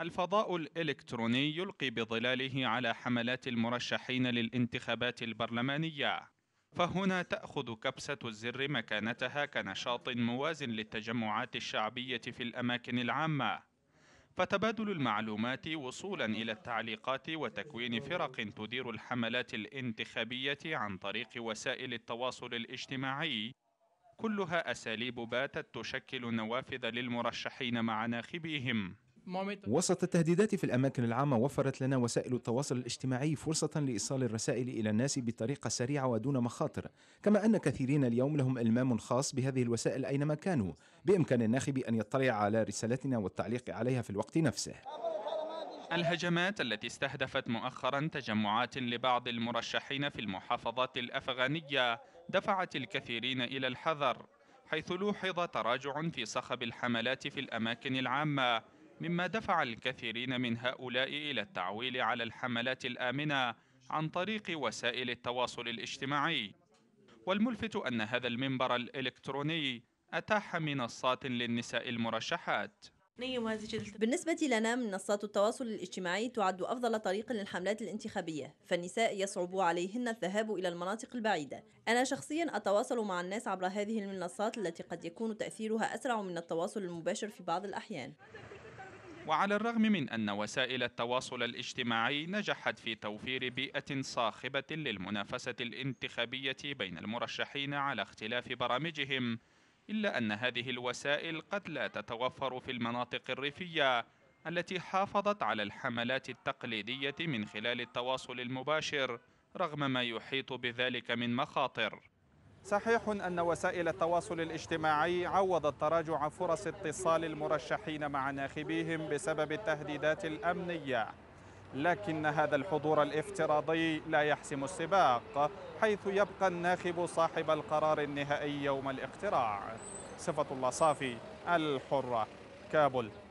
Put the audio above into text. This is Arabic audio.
الفضاء الإلكتروني يلقي بظلاله على حملات المرشحين للانتخابات البرلمانية فهنا تأخذ كبسة الزر مكانتها كنشاط موازن للتجمعات الشعبية في الأماكن العامة فتبادل المعلومات وصولا إلى التعليقات وتكوين فرق تدير الحملات الانتخابية عن طريق وسائل التواصل الاجتماعي كلها أساليب باتت تشكل نوافذ للمرشحين مع ناخبيهم وسط التهديدات في الأماكن العامة وفرت لنا وسائل التواصل الاجتماعي فرصة لإيصال الرسائل إلى الناس بطريقة سريعة ودون مخاطر كما أن كثيرين اليوم لهم إلمام خاص بهذه الوسائل أينما كانوا بإمكان الناخب أن يطلع على رسالتنا والتعليق عليها في الوقت نفسه الهجمات التي استهدفت مؤخرا تجمعات لبعض المرشحين في المحافظات الأفغانية دفعت الكثيرين إلى الحذر حيث لوحظ تراجع في صخب الحملات في الأماكن العامة مما دفع الكثيرين من هؤلاء إلى التعويل على الحملات الآمنة عن طريق وسائل التواصل الاجتماعي والملفت أن هذا المنبر الإلكتروني أتاح منصات للنساء المرشحات بالنسبة لنا منصات التواصل الاجتماعي تعد أفضل طريق للحملات الانتخابية فالنساء يصعب عليهن الذهاب إلى المناطق البعيدة أنا شخصيا أتواصل مع الناس عبر هذه المنصات التي قد يكون تأثيرها أسرع من التواصل المباشر في بعض الأحيان وعلى الرغم من أن وسائل التواصل الاجتماعي نجحت في توفير بيئة صاخبة للمنافسة الانتخابية بين المرشحين على اختلاف برامجهم إلا أن هذه الوسائل قد لا تتوفر في المناطق الريفية التي حافظت على الحملات التقليدية من خلال التواصل المباشر رغم ما يحيط بذلك من مخاطر صحيح أن وسائل التواصل الاجتماعي عوضت تراجع فرص اتصال المرشحين مع ناخبيهم بسبب التهديدات الأمنية لكن هذا الحضور الافتراضي لا يحسم السباق حيث يبقى الناخب صاحب القرار النهائي يوم الاقتراع صفة الله صافي الحرة كابل